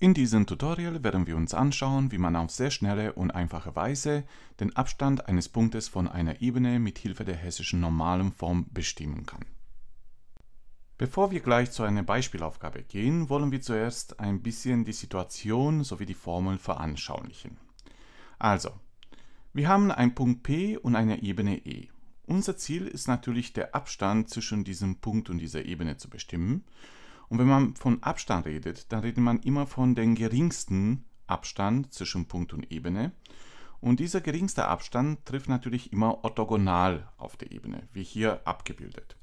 In diesem Tutorial werden wir uns anschauen, wie man auf sehr schnelle und einfache Weise den Abstand eines Punktes von einer Ebene mit Hilfe der hessischen normalen Form bestimmen kann. Bevor wir gleich zu einer Beispielaufgabe gehen, wollen wir zuerst ein bisschen die Situation sowie die Formel veranschaulichen. Also, wir haben einen Punkt P und eine Ebene E. Unser Ziel ist natürlich der Abstand zwischen diesem Punkt und dieser Ebene zu bestimmen und wenn man von Abstand redet, dann redet man immer von dem geringsten Abstand zwischen Punkt und Ebene. Und dieser geringste Abstand trifft natürlich immer orthogonal auf der Ebene, wie hier abgebildet.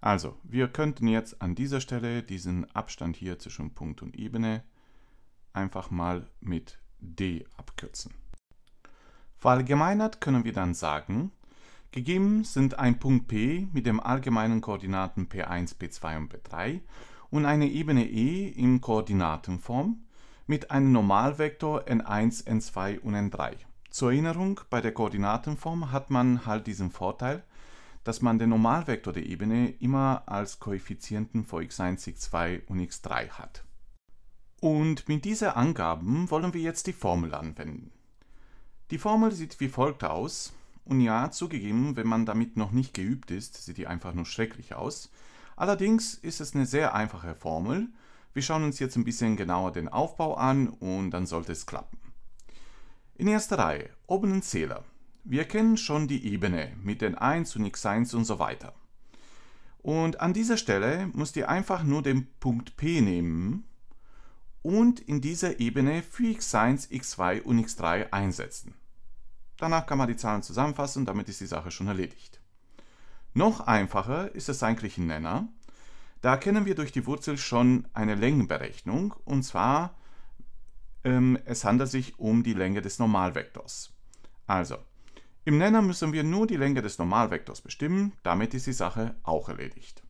Also, wir könnten jetzt an dieser Stelle diesen Abstand hier zwischen Punkt und Ebene einfach mal mit d abkürzen. Verallgemeinert können wir dann sagen, gegeben sind ein Punkt P mit den allgemeinen Koordinaten P1, P2 und P3 und eine Ebene E in Koordinatenform mit einem Normalvektor n1, n2 und n3. Zur Erinnerung, bei der Koordinatenform hat man halt diesen Vorteil, dass man den Normalvektor der Ebene immer als Koeffizienten vor x1, x2 und x3 hat. Und mit diesen Angaben wollen wir jetzt die Formel anwenden. Die Formel sieht wie folgt aus. Und ja, zugegeben, wenn man damit noch nicht geübt ist, sieht die einfach nur schrecklich aus. Allerdings ist es eine sehr einfache Formel. Wir schauen uns jetzt ein bisschen genauer den Aufbau an und dann sollte es klappen. In erster Reihe, oben ein Zähler. Wir kennen schon die Ebene mit den 1 und x1 und so weiter. Und an dieser Stelle müsst ihr einfach nur den Punkt P nehmen und in dieser Ebene für x1, x2 und x3 einsetzen. Danach kann man die Zahlen zusammenfassen, damit ist die Sache schon erledigt. Noch einfacher ist es eigentlich in Nenner. Da kennen wir durch die Wurzel schon eine Längenberechnung und zwar ähm, es handelt sich um die Länge des Normalvektors. Also, im Nenner müssen wir nur die Länge des Normalvektors bestimmen, damit ist die Sache auch erledigt.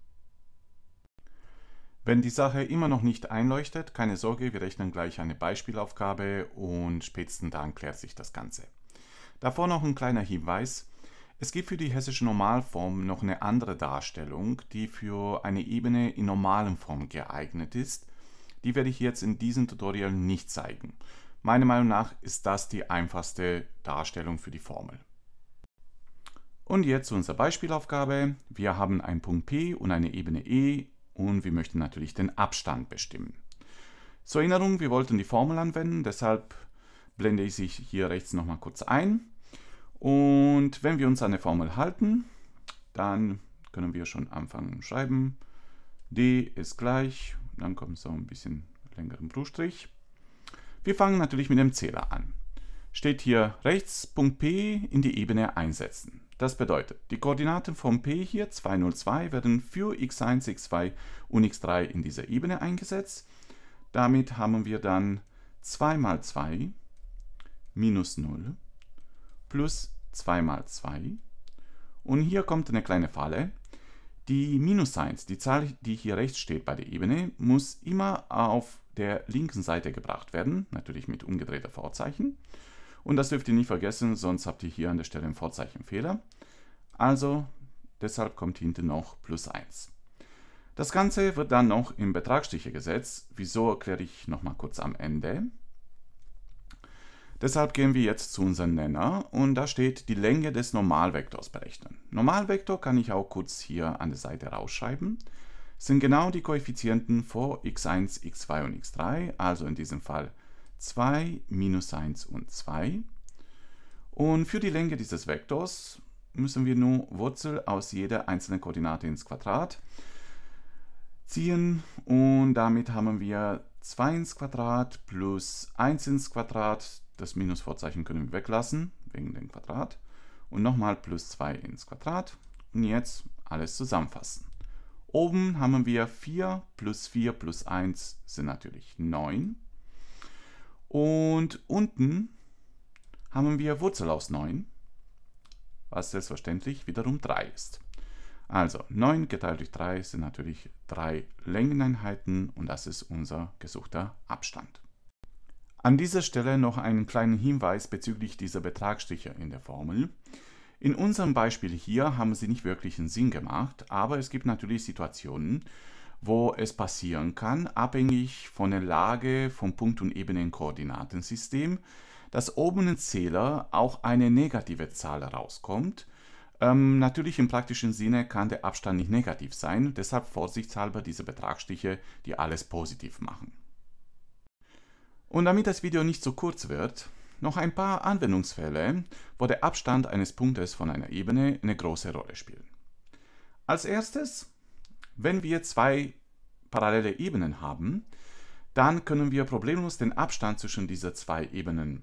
Wenn die Sache immer noch nicht einleuchtet, keine Sorge, wir rechnen gleich eine Beispielaufgabe und spätestens dann klärt sich das Ganze. Davor noch ein kleiner Hinweis, es gibt für die hessische Normalform noch eine andere Darstellung, die für eine Ebene in normalen Form geeignet ist. Die werde ich jetzt in diesem Tutorial nicht zeigen. Meiner Meinung nach ist das die einfachste Darstellung für die Formel. Und jetzt zu unserer Beispielaufgabe. Wir haben einen Punkt P und eine Ebene E und wir möchten natürlich den Abstand bestimmen. Zur Erinnerung, wir wollten die Formel anwenden, deshalb blende ich sie hier rechts nochmal kurz ein. Und wenn wir uns an der Formel halten, dann können wir schon anfangen schreiben. D ist gleich, dann kommt so ein bisschen längeren Bruchstrich. Wir fangen natürlich mit dem Zähler an. Steht hier rechts Punkt P in die Ebene einsetzen. Das bedeutet, die Koordinaten von P hier 202 werden für x1, x2 und x3 in dieser Ebene eingesetzt. Damit haben wir dann 2 mal 2 minus 0 plus 2 mal 2. Und hier kommt eine kleine Falle. Die Minus 1, die Zahl, die hier rechts steht bei der Ebene, muss immer auf der linken Seite gebracht werden, natürlich mit umgedrehter Vorzeichen. Und das dürft ihr nicht vergessen, sonst habt ihr hier an der Stelle einen Vorzeichenfehler. Also deshalb kommt hinten noch plus 1. Das Ganze wird dann noch in Betragsstiche gesetzt. Wieso erkläre ich nochmal kurz am Ende. Deshalb gehen wir jetzt zu unserem Nenner und da steht die Länge des Normalvektors berechnen. Normalvektor kann ich auch kurz hier an der Seite rausschreiben. Das sind genau die Koeffizienten vor x1, x2 und x3, also in diesem Fall 2, minus 1 und 2. Und für die Länge dieses Vektors müssen wir nun Wurzel aus jeder einzelnen Koordinate ins Quadrat ziehen und damit haben wir 2 ins Quadrat plus 1 ins Quadrat das Minusvorzeichen können wir weglassen, wegen dem Quadrat. Und nochmal plus 2 ins Quadrat. Und jetzt alles zusammenfassen. Oben haben wir 4 plus 4 plus 1 sind natürlich 9. Und unten haben wir Wurzel aus 9, was selbstverständlich wiederum 3 ist. Also 9 geteilt durch 3 sind natürlich 3 Längeneinheiten und das ist unser gesuchter Abstand. An dieser Stelle noch einen kleinen Hinweis bezüglich dieser Betragsstriche in der Formel. In unserem Beispiel hier haben sie nicht wirklich einen Sinn gemacht, aber es gibt natürlich Situationen, wo es passieren kann, abhängig von der Lage vom Punkt- und Ebenenkoordinatensystem, dass oben im Zähler auch eine negative Zahl rauskommt. Ähm, natürlich im praktischen Sinne kann der Abstand nicht negativ sein, deshalb vorsichtshalber diese Betragsstiche, die alles positiv machen. Und damit das Video nicht zu so kurz wird, noch ein paar Anwendungsfälle, wo der Abstand eines Punktes von einer Ebene eine große Rolle spielt. Als erstes, wenn wir zwei parallele Ebenen haben, dann können wir problemlos den Abstand zwischen diesen zwei Ebenen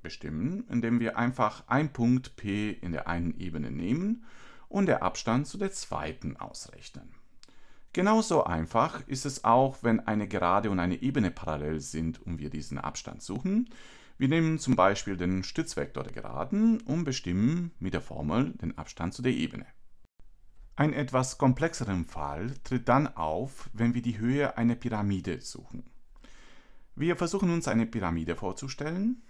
bestimmen, indem wir einfach einen Punkt P in der einen Ebene nehmen und der Abstand zu der zweiten ausrechnen. Genauso einfach ist es auch, wenn eine Gerade und eine Ebene parallel sind und wir diesen Abstand suchen. Wir nehmen zum Beispiel den Stützvektor der Geraden und bestimmen mit der Formel den Abstand zu der Ebene. Ein etwas komplexeren Fall tritt dann auf, wenn wir die Höhe einer Pyramide suchen. Wir versuchen uns eine Pyramide vorzustellen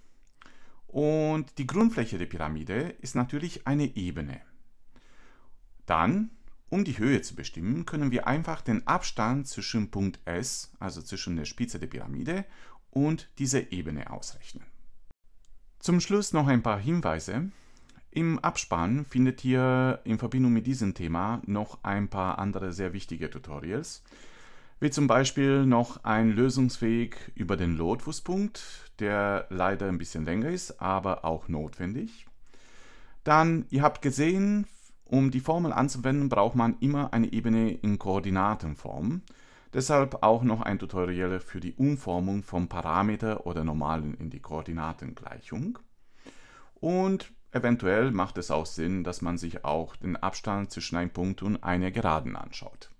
und die Grundfläche der Pyramide ist natürlich eine Ebene. Dann um die Höhe zu bestimmen, können wir einfach den Abstand zwischen Punkt S, also zwischen der Spitze der Pyramide, und dieser Ebene ausrechnen. Zum Schluss noch ein paar Hinweise. Im Abspann findet ihr in Verbindung mit diesem Thema noch ein paar andere sehr wichtige Tutorials, wie zum Beispiel noch ein Lösungsweg über den Lotfußpunkt, der leider ein bisschen länger ist, aber auch notwendig. Dann, ihr habt gesehen, um die Formel anzuwenden, braucht man immer eine Ebene in Koordinatenform. Deshalb auch noch ein Tutorial für die Umformung von Parameter oder Normalen in die Koordinatengleichung. Und eventuell macht es auch Sinn, dass man sich auch den Abstand zwischen einem Punkt und einer Geraden anschaut.